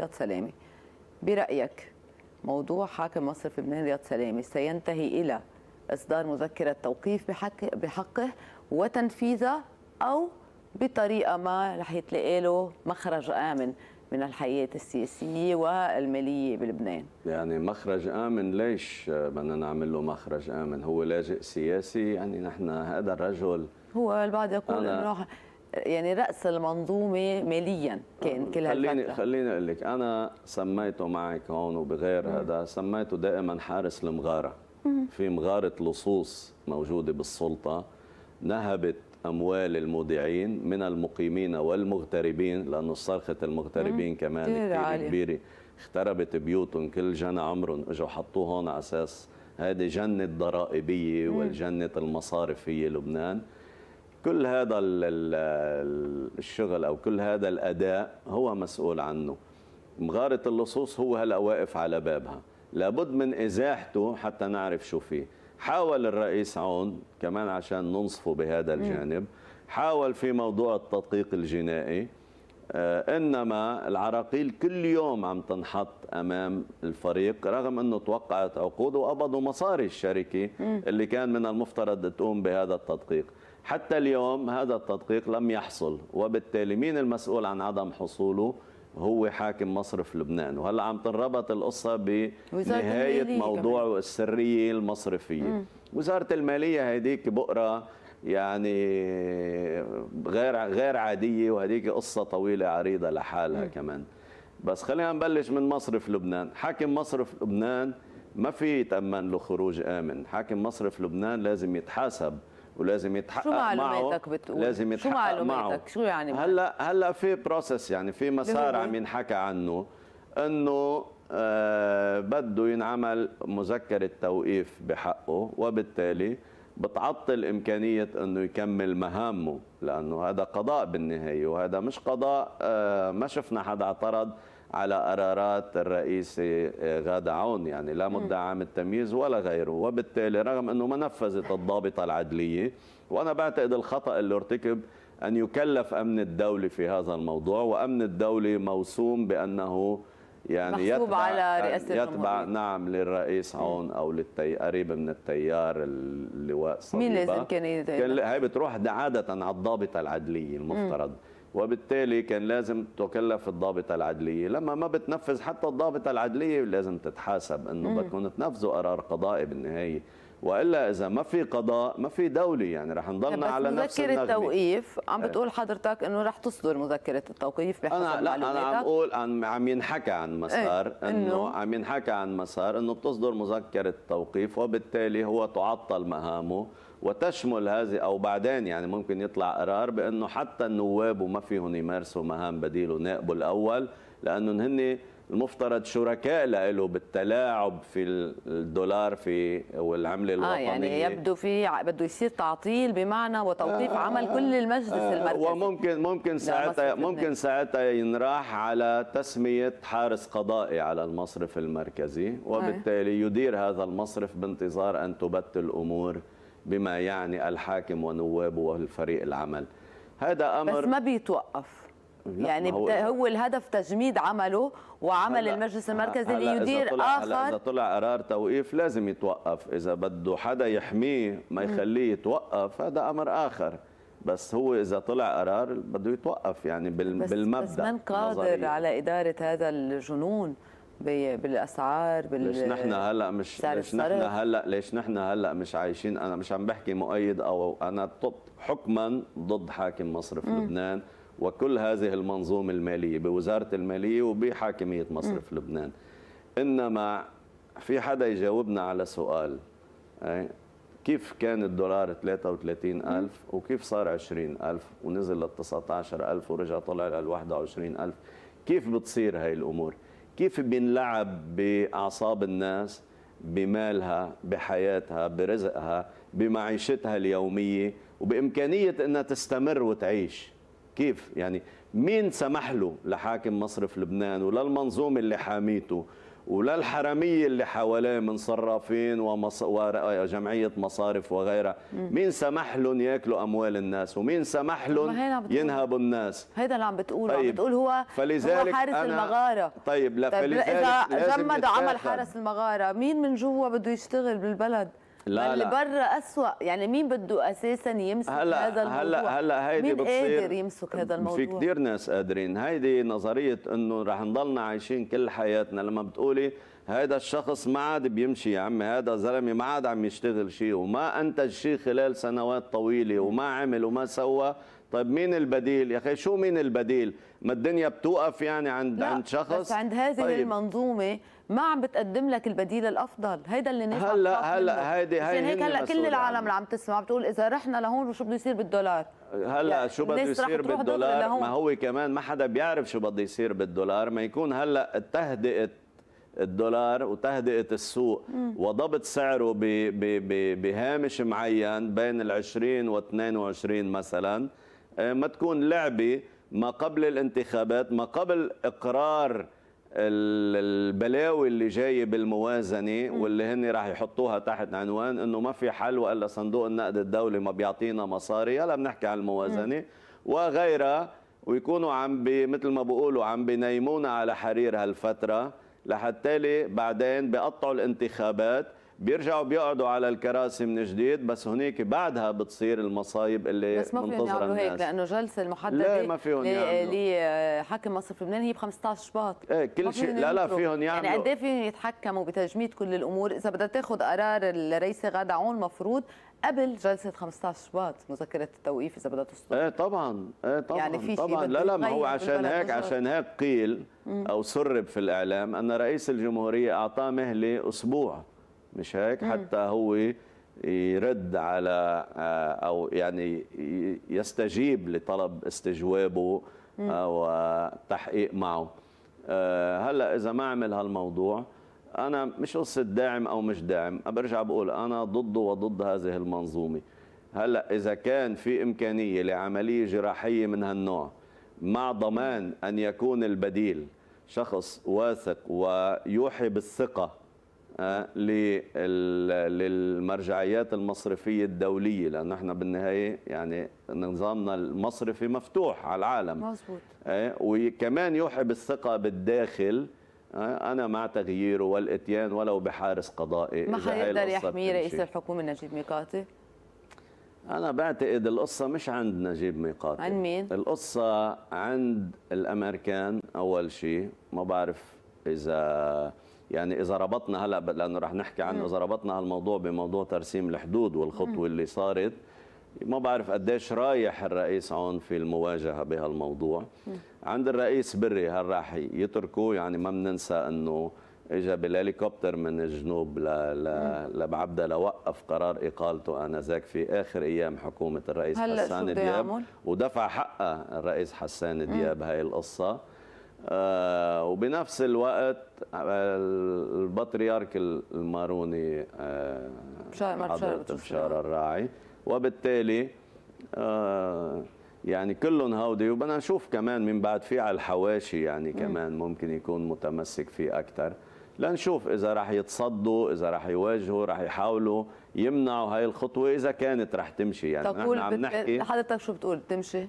رياض سلامي برأيك موضوع حاكم مصر في لبنان رياض سلامي سينتهي إلى إصدار مذكرة توقيف بحق بحقه وتنفيذه أو بطريقة ما رح يتلاقي له مخرج آمن من الحياة السياسية والمالية بلبنان يعني مخرج آمن ليش بدنا نعمل له مخرج آمن هو لاجئ سياسي يعني نحن هذا الرجل هو البعض يقول أنه يعني راس المنظومه ماليا كان أه، كل خليني هالفترة. خليني اقول لك انا سميته معك هون وبغير هذا سميته دائما حارس المغاره في مغاره لصوص موجوده بالسلطه نهبت اموال المودعين من المقيمين والمغتربين لانه صرخه المغتربين كمان كثير كبيره اختربت بيوتهم كل جنى عمرهم اجوا حطوه هون على اساس هذه جنه ضرائبيه والجنه المصارف هي لبنان كل هذا الشغل أو كل هذا الأداء هو مسؤول عنه مغارة اللصوص هو هلأ واقف على بابها لابد من إزاحته حتى نعرف شو فيه حاول الرئيس عون كمان عشان ننصفه بهذا الجانب حاول في موضوع التدقيق الجنائي آه، انما العراقيل كل يوم عم تنحط امام الفريق رغم انه توقعت عقود وقبضوا مصاري الشركه اللي كان من المفترض تقوم بهذا التدقيق حتى اليوم هذا التدقيق لم يحصل وبالتالي مين المسؤول عن عدم حصوله هو حاكم مصرف لبنان وهلا عم تنربط القصه بنهايه موضوع كمان. السريه المصرفيه مم. وزاره الماليه هذيك بقره يعني غير غير عاديه وهذيك قصه طويله عريضه لحالها م. كمان بس خلينا نبلش من مصرف لبنان حاكم مصرف لبنان ما في يتامن له خروج امن حاكم مصرف لبنان لازم يتحاسب ولازم يتحقق شو معلوماتك بتقول لازم يتحقق شو معلوماتك معه. شو يعني هلا هلا في بروسس يعني في مسار عم ينحكى عنه انه آه بده ينعمل مذكرة توقيف بحقه وبالتالي بتعطل إمكانية أنه يكمل مهامه لأنه هذا قضاء بالنهاية وهذا مش قضاء آه ما شفنا حدا اعترض على قرارات الرئيس آه، غادة عون يعني لا مدعي عام التمييز ولا غيره وبالتالي رغم أنه ما نفذت الضابطة العدلية وأنا بعتقد الخطأ اللي ارتكب أن يكلف أمن الدولة في هذا الموضوع وأمن الدولة موسوم بأنه يعني يتبع على رئاسة آه، يتبع نعم للرئيس عون او للتي قريب من التيار اللواء صليبة مين لازم كان كان هي بتروح عادة على الضابطة العدلية المفترض م. وبالتالي كان لازم تكلف الضابطة العدلية لما ما بتنفذ حتى الضابطة العدلية لازم تتحاسب أنه بتكون تنفذوا قرار قضائي بالنهاية والا اذا ما في قضاء ما في دوله يعني رح نضلنا على نفس مذكره التوقيف عم إيه. بتقول حضرتك انه رح تصدر مذكره التوقيف بحسب انا لا انا عم بقول عم ينحكى عن مسار إيه، انه عم ينحكى عن مسار انه بتصدر مذكره توقيف وبالتالي هو تعطل مهامه وتشمل هذه او بعدين يعني ممكن يطلع قرار بانه حتى النواب وما فيهم يمارسوا مهام بديله نائبه الاول لانه هن المفترض شركاء له بالتلاعب في الدولار في والعمله الوطنيه اه يعني يبدو في بده يصير تعطيل بمعنى وتوقيف آه, آه، عمل كل آه، المجلس آه المركزي وممكن ممكن ساعتها ممكن ساعتها ينراح على تسميه حارس قضائي على المصرف المركزي آه. وبالتالي يدير هذا المصرف بانتظار ان تبت الامور بما يعني الحاكم ونوابه والفريق العمل هذا امر بس ما بيتوقف يعني هو, هو الهدف تجميد عمله وعمل المجلس المركزي اللي يدير إذا طلع اخر اذا طلع قرار توقيف لازم يتوقف اذا بده حدا يحميه ما يخليه يتوقف هذا امر اخر بس هو اذا طلع قرار بده يتوقف يعني بالمبدا بس من قادر على اداره هذا الجنون بالاسعار بال ليش نحن هلا مش ليش نحن هلا ليش نحن هلا مش عايشين انا مش عم بحكي مؤيد او انا حكما ضد حاكم مصرف لبنان وكل هذه المنظومة المالية بوزارة المالية وبحاكمية مصرف م. لبنان إنما في حدا يجاوبنا على سؤال إيه؟ كيف كان الدولار 33000 وكيف صار 20000 ونزل لل 19000 ورجع طلع لل 21000 كيف بتصير هاي الامور كيف بنلعب باعصاب الناس بمالها بحياتها برزقها بمعيشتها اليوميه وبامكانيه انها تستمر وتعيش كيف يعني مين سمح له لحاكم مصرف لبنان ولا اللي حاميته ولا اللي حواليه من صرافين وجمعية مصارف وغيرها مين سمح لهم ياكلوا أموال الناس ومين سمح لهم ينهبوا الناس هذا اللي عم بتقوله طيب. عم بتقول هو فلذلك هو حارس أنا... المغارة طيب لا طيب فلذلك إذا جمدوا عمل حارس المغارة مين من جوا بده يشتغل بالبلد لا اللي برا اسوء يعني مين بده اساسا يمسك هلا هذا الموضوع هلا هلا هيدي مين بتصير قادر يمسك هذا الموضوع في كثير ناس قادرين هيدي نظريه انه رح نضلنا عايشين كل حياتنا لما بتقولي هذا الشخص ما عاد بيمشي يا عمي هذا زلمه ما عاد عم يشتغل شيء وما انتج شيء خلال سنوات طويله وما عمل وما سوى طيب مين البديل يا اخي شو مين البديل ما الدنيا بتوقف يعني عند لا عند شخص بس عند هذه طيب. المنظومه ما عم بتقدم لك البديل الافضل هيدا اللي الناس هلا هلا هيدي هي هيك هلا كل العالم اللي عم تسمع بتقول اذا رحنا لهون شو بده يصير بالدولار هلا يعني شو بده يصير بالدولار ما هو كمان ما حدا بيعرف شو بده يصير بالدولار ما يكون هلا تهدئه الدولار وتهدئه السوق وضبط سعره بهامش معين بين ال 20 وال 22 مثلا آه، ما تكون لعبه ما قبل الانتخابات ما قبل اقرار البلاوي اللي جايه بالموازنه واللي هن راح يحطوها تحت عنوان انه ما في حل والا صندوق النقد الدولي ما بيعطينا مصاري يلا بنحكي عن الموازنه وغيرها ويكونوا عم بي مثل ما بقولوا عم بينيمونا على حرير هالفتره لحتى بعدين بقطعوا الانتخابات بيرجعوا بيقعدوا على الكراسي من جديد بس هناك بعدها بتصير المصايب اللي بس ما فيهم يعملوا هيك لانه الجلسه المحدده لا ما فيهم يعملوا لحاكم آه، مصرف لبنان هي ب 15 شباط ايه كل شيء لا لا فيهم يعملوا يعني قد ايه فيهم يتحكموا بتجميد كل الامور اذا بدها تاخذ قرار الرئيس غاده عون مفروض قبل جلسه 15 شباط مذكره التوقيف اذا بدها تصدر ايه طبعا ايه طبعا يعني في طبعا لا لا ما هو عشان هيك مزر. عشان هيك قيل او سرب في الاعلام ان رئيس الجمهوريه اعطاه مهله اسبوع مش هيك حتى هو يرد على آه، او يعني يستجيب لطلب استجوابه آه، والتحقيق معه آه، هلا اذا ما عمل هالموضوع انا مش قصه داعم او مش داعم برجع بقول انا ضده وضد هذه المنظومه هلا اذا كان في امكانيه لعمليه جراحيه من هالنوع مع ضمان ان يكون البديل شخص واثق ويوحي بالثقه آه، للمرجعيات المصرفية الدولية لأن احنا بالنهاية يعني نظامنا المصرفي مفتوح على العالم مزبوط. آه، وكمان يوحي بالثقة بالداخل آه، أنا مع تغييره والإتيان ولو بحارس قضائي ما حيقدر يحمي رئيس الحكومة نجيب ميقاتي؟ أنا بعتقد القصة مش عند نجيب ميقاتي عند مين؟ القصة عند الأمريكان أول شيء ما بعرف إذا يعني اذا ربطنا هلا لانه رح نحكي عنه نعم. اذا ربطنا هالموضوع بموضوع ترسيم الحدود والخطوه اللي صارت ما بعرف قديش رايح الرئيس عون في المواجهه بهالموضوع نعم. عند الرئيس بري هل راح يتركه يعني ما بننسى انه اجى بالهليكوبتر من الجنوب ل... ل... نعم. لبعبدا لوقف قرار اقالته انذاك في اخر ايام حكومه الرئيس حسان دياب ودفع حقه الرئيس حسان دياب هاي القصه آه، وبنفس الوقت آه، البطريرك الماروني حضرت آه، بشار الراعي وبالتالي يعني كلهم هودي وبدنا نشوف كمان من بعد في على الحواشي يعني كمان ممكن يكون متمسك فيه اكثر لنشوف اذا رح يتصدوا اذا رح يواجهوا رح يحاولوا يمنعوا هاي الخطوه اذا كانت رح تمشي يعني نحن عم نحكي حضرتك شو بتقول تمشي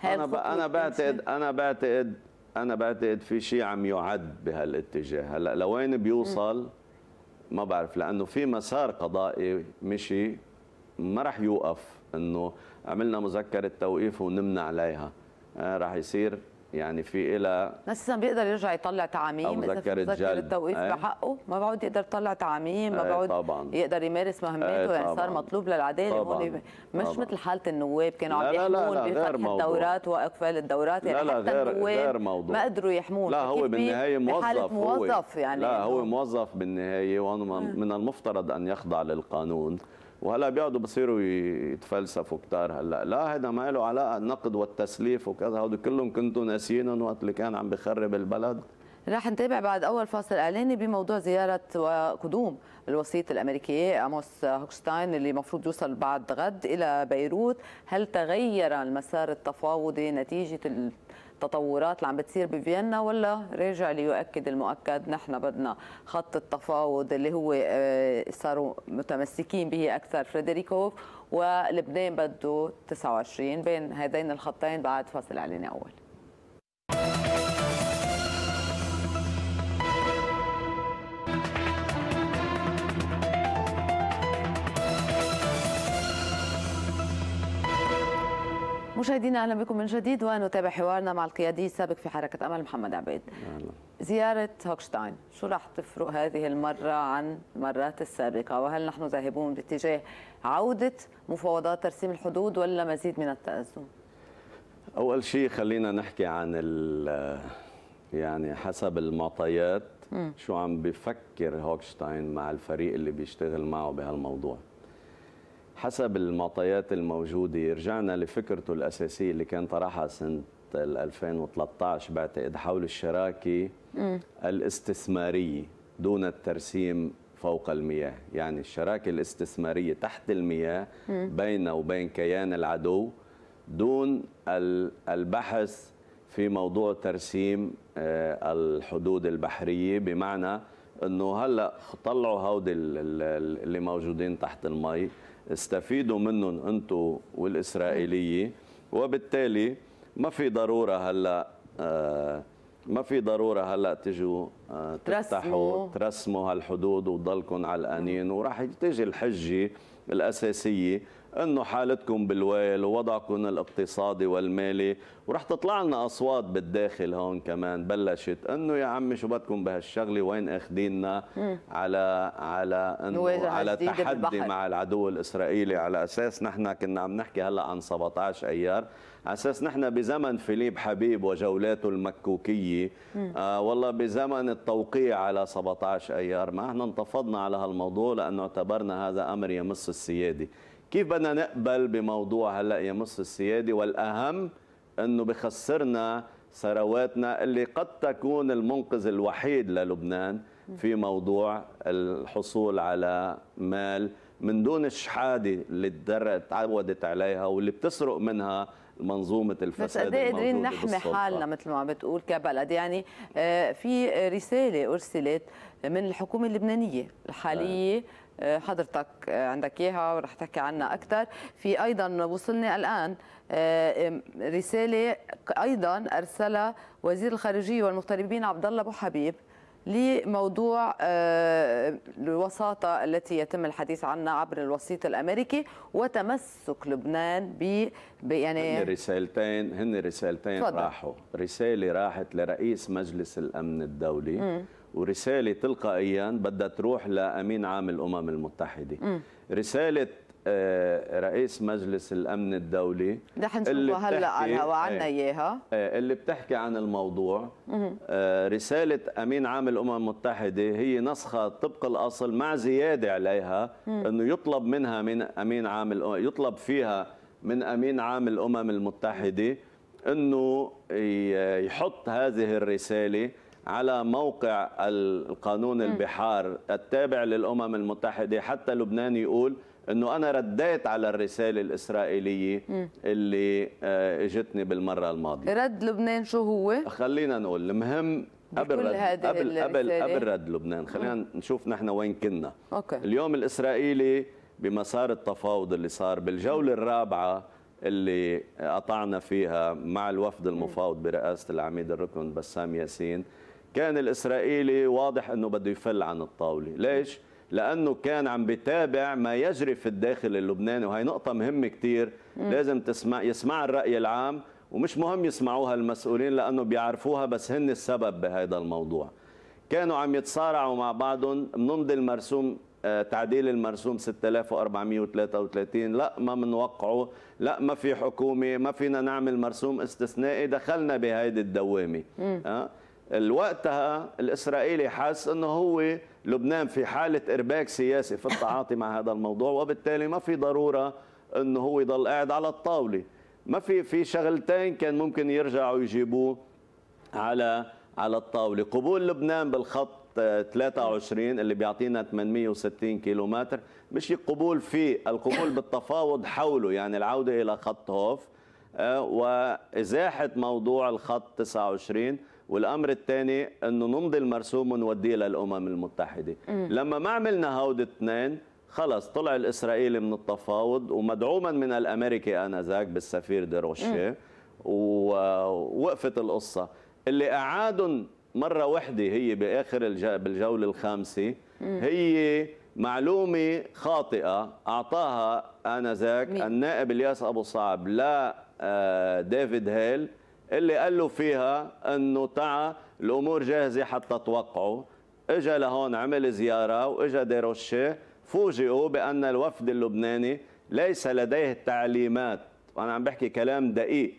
هاي انا انا بعتقد انا بعتقد انا بعتقد في شيء عم يعد بهالاتجاه هلا لوين بيوصل ما بعرف لانه في مسار قضائي مشي ما راح يوقف انه عملنا مذكره توقيف ونمنع عليها آه، راح يصير يعني في إلى بس بيقدر يرجع يطلع تعاميم اذا في التوقيف توقيف أي. بحقه ما بيعود يقدر يطلع تعاميم ما إيه، بيعود طبعا. يقدر يمارس مهمته إيه، يعني صار مطلوب للعداله طبعاً. مش مثل حاله النواب كانوا عم يحمون بفتح الدورات واقفال الدورات يعني لا لا حتى غير النواب غير موضوع. ما قدروا يحمون لا هو بالنهايه موظف موظف هو. يعني لا هو موظف بالنهايه وانه آه. من المفترض ان يخضع للقانون وهلا بيقعدوا بصيروا يتفلسفوا كتار هلا لا هذا ما له علاقه النقد والتسليف وكذا هدول كلهم كنتوا ناسيينهم وقت اللي كان عم بخرب البلد رح نتابع بعد اول فاصل اعلاني بموضوع زياره وقدوم الوسيط الامريكي اموس هوكشتاين اللي المفروض يوصل بعد غد الى بيروت هل تغير المسار التفاوضي نتيجه التطورات اللي عم بتصير بفيينا ولا راجع ليؤكد المؤكد نحن بدنا خط التفاوض اللي هو آه، صاروا متمسكين به اكثر فريدريكوف ولبنان بده 29 بين هذين الخطين بعد فاصل اعلاني اول مشاهدينا اهلا بكم من جديد ونتابع حوارنا مع القيادي السابق في حركه امل محمد عبيد. أهلا. زياره هوكشتاين، شو راح تفرق هذه المره عن المرات السابقه؟ وهل نحن ذاهبون باتجاه عوده مفاوضات ترسيم الحدود ولا مزيد من التازم؟ اول شيء خلينا نحكي عن يعني حسب المعطيات شو عم بفكر هوكشتاين مع الفريق اللي بيشتغل معه بهالموضوع. حسب المعطيات الموجوده رجعنا لفكرته الاساسيه اللي كان طرحها سنه 2013 بعتقد حول الشراكه الاستثماريه دون الترسيم فوق المياه يعني الشراكه الاستثماريه تحت المياه بين وبين كيان العدو دون البحث في موضوع ترسيم آه، الحدود البحريه بمعنى انه هلا طلعوا هودي اللي موجودين تحت المي استفيدوا منهم انتم والاسرائيليه وبالتالي ما في ضروره هلا آه، ما في ضروره هلا تجوا تفتحوا ترسموا هالحدود وضلكم علقانين وراح تجي الحجه الاساسيه انه حالتكم بالويل ووضعكم الاقتصادي والمالي ورح تطلع لنا اصوات بالداخل هون كمان بلشت انه يا عمي شو بدكم بهالشغله وين اخذيننا على على انه على تحدي مع العدو الاسرائيلي على اساس نحن كنا عم نحكي هلا عن 17 ايار على اساس نحن بزمن فيليب حبيب وجولاته المكوكيه آه والله بزمن التوقيع على 17 ايار ما احنا انتفضنا على هالموضوع لانه اعتبرنا هذا امر يمس السيادي كيف بدنا نقبل بموضوع هلا يمس السيادي والاهم انه بخسرنا ثرواتنا اللي قد تكون المنقذ الوحيد للبنان في موضوع الحصول على مال من دون الشحاده اللي تعودت عليها واللي بتسرق منها منظومه الفساد بس إيه قادرين نحمي حالنا مثل ما عم بتقول كبلد يعني آه، في رساله ارسلت من الحكومه اللبنانيه الحاليه آه، حضرتك آه، عندك اياها ورح تحكي عنها اكثر في ايضا وصلنا الان رساله ايضا ارسلها وزير الخارجيه والمغتربين عبد الله ابو حبيب لموضوع آه، الوساطة التي يتم الحديث عنها عبر الوسيط الأمريكي وتمسك لبنان ب يعني هن رسالتين هن رسالتين فضل. راحوا رسالة راحت لرئيس مجلس الأمن الدولي م. ورسالة تلقائيا بدها تروح لأمين عام الأمم المتحدة م. رسالة آه، رئيس مجلس الامن الدولي رح نشوفها هلا على الهواء إيه. اياها إيه، اللي بتحكي عن الموضوع آه، رساله امين عام الامم المتحده هي نسخه طبق الاصل مع زياده عليها انه يطلب منها من امين عام الأمم يطلب فيها من امين عام الامم المتحده انه يحط هذه الرساله على موقع القانون البحار التابع للامم المتحده حتى لبنان يقول انه انا رديت على الرساله الاسرائيليه م. اللي آه، اجتني بالمره الماضيه رد لبنان شو هو خلينا نقول المهم قبل رد هذه قبل قبل قبل رد لبنان خلينا م. نشوف نحن وين كنا أوكي. اليوم الاسرائيلي بمسار التفاوض اللي صار بالجوله الرابعه اللي قطعنا فيها مع الوفد المفاوض برئاسه العميد الركن بسام ياسين كان الاسرائيلي واضح انه بده يفل عن الطاوله ليش م. لانه كان عم بتابع ما يجري في الداخل اللبناني وهي نقطه مهمه كثير لازم تسمع يسمع الراي العام ومش مهم يسمعوها المسؤولين لانه بيعرفوها بس هن السبب بهذا الموضوع كانوا عم يتصارعوا مع بعضهم بنمضي المرسوم آه، تعديل المرسوم 6433 لا ما بنوقعه لا ما في حكومه ما فينا نعمل مرسوم استثنائي دخلنا بهيدي الدوامه أه؟ وقتها الاسرائيلي حس انه هو لبنان في حاله ارباك سياسي في التعاطي مع هذا الموضوع وبالتالي ما في ضروره انه هو يضل قاعد على الطاوله ما في في شغلتين كان ممكن يرجعوا يجيبوه على على الطاوله قبول لبنان بالخط 23 اللي بيعطينا 860 كيلو متر مش قبول فيه القبول بالتفاوض حوله يعني العودة إلى خط هوف آه، وإزاحة موضوع الخط 29 والامر الثاني انه نمضي المرسوم ونوديه للامم المتحده مم. لما ما عملنا هود اثنين خلص طلع الاسرائيلي من التفاوض ومدعوما من الامريكي انذاك بالسفير دروشي ووقفت القصه اللي اعادهم مره وحده هي باخر بالجوله الخامسه هي معلومه خاطئه اعطاها انذاك النائب الياس ابو صعب لا آه، ديفيد هيل اللي قال له فيها انه تعا الامور جاهزه حتى توقعوا اجى لهون عمل زياره واجى ديروشي فوجئوا بان الوفد اللبناني ليس لديه التعليمات وانا عم بحكي كلام دقيق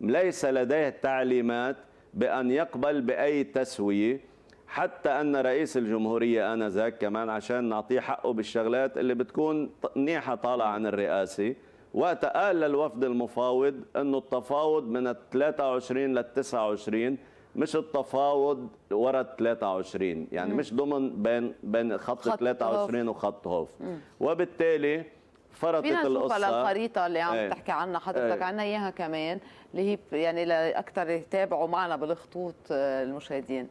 ليس لديه التعليمات بان يقبل باي تسويه حتى ان رئيس الجمهوريه انذاك كمان عشان نعطيه حقه بالشغلات اللي بتكون منيحه طالعه عن الرئاسه وقت قال للوفد المفاوض انه التفاوض من ال 23 لل 29 مش التفاوض ورا ال 23 يعني مم. مش ضمن بين بين خط, خط 23 هوف. وخط هوف مم. وبالتالي فرطت القصه فينا الخريطه اللي عم ايه. تحكي عنها إيه. حضرتك ايه. عنا اياها كمان اللي هي يعني لاكثر يتابعوا معنا بالخطوط آه، المشاهدين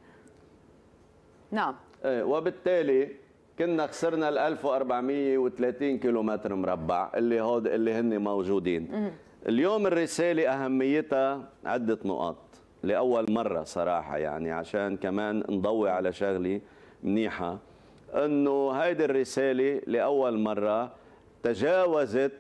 نعم ايه وبالتالي كنا خسرنا ال 1430 كيلو متر مربع اللي هود اللي هن موجودين اليوم الرساله اهميتها عده نقاط لاول مره صراحه يعني عشان كمان نضوي على شغله منيحه انه هيدي الرساله لاول مره تجاوزت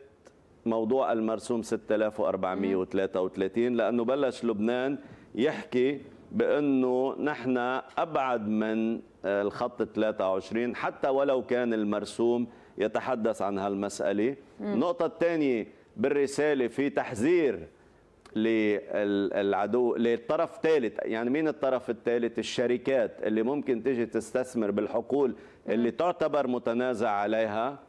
موضوع المرسوم 6433 لانه بلش لبنان يحكي بانه نحن ابعد من آه، الخط 23 حتى ولو كان المرسوم يتحدث عن هالمساله النقطه الثانيه بالرساله في تحذير للعدو للطرف الثالث يعني مين الطرف الثالث الشركات اللي ممكن تيجي تستثمر بالحقول اللي تعتبر متنازع عليها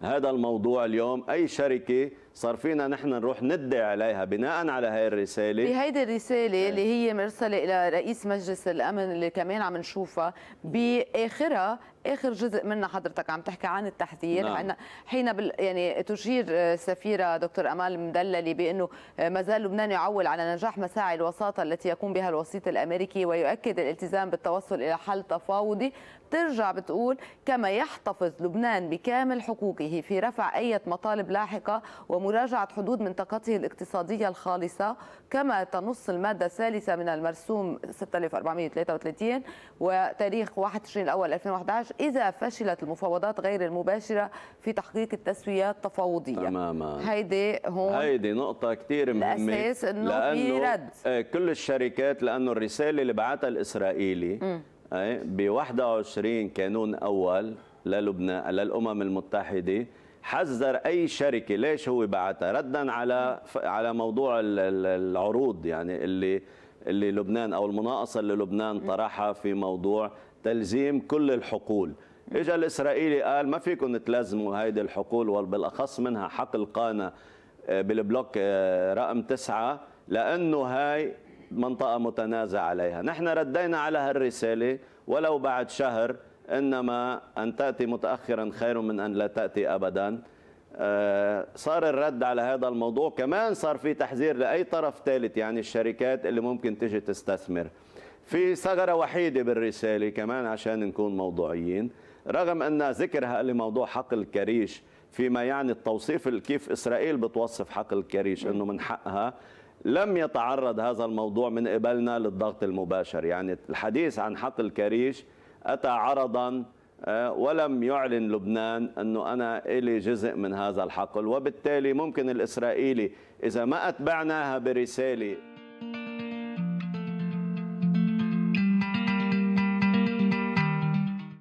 هذا الموضوع اليوم اي شركه صار فينا نحن نروح ندعي عليها بناء على هاي الرساله بهيدي الرساله آه. اللي هي مرسله الى رئيس مجلس الامن اللي كمان عم نشوفها باخرها اخر جزء منها حضرتك عم تحكي عن التحذير نعم. حين بال يعني تشير آه، سفيره دكتور امال مدللي بانه آه، ما زال لبنان يعول على نجاح مساعي الوساطه التي يقوم بها الوسيط الامريكي ويؤكد الالتزام بالتوصل الى حل تفاوضي بترجع بتقول كما يحتفظ لبنان بكامل حقوقه في رفع اي مطالب لاحقه و ومراجعة حدود منطقته الاقتصادية الخالصة كما تنص المادة الثالثة من المرسوم 6433 وتاريخ 21 الأول 2011 إذا فشلت المفاوضات غير المباشرة في تحقيق التسوية التفاوضية تماما هيدي هون هيدي نقطة كثير مهمة الأساس أنه في رد آه، كل الشركات لأنه الرسالة اللي بعتها الإسرائيلي آه، ب 21 كانون أول للبنان للأمم المتحدة حذر اي شركه ليش هو بعتها ردا على على موضوع العروض يعني اللي اللي لبنان او المناقصه اللي لبنان طرحها في موضوع تلزيم كل الحقول اجى الاسرائيلي قال ما فيكم تلزموا هيدي الحقول وبالاخص منها حق القانه آه، بالبلوك آه، رقم تسعة لانه هاي منطقه متنازع عليها نحن ردينا على هالرساله ولو بعد شهر انما ان تاتي متاخرا خير من ان لا تاتي ابدا آه، صار الرد على هذا الموضوع كمان صار في تحذير لاي طرف ثالث يعني الشركات اللي ممكن تجي تستثمر في ثغره وحيده بالرساله كمان عشان نكون موضوعيين رغم ان ذكرها لموضوع حقل الكريش فيما يعني التوصيف كيف اسرائيل بتوصف حقل الكريش انه من حقها لم يتعرض هذا الموضوع من قبلنا للضغط المباشر يعني الحديث عن حقل الكريش أتى عرضا آه، ولم يعلن لبنان أنه أنا إلي جزء من هذا الحقل وبالتالي ممكن الإسرائيلي إذا ما أتبعناها برسالة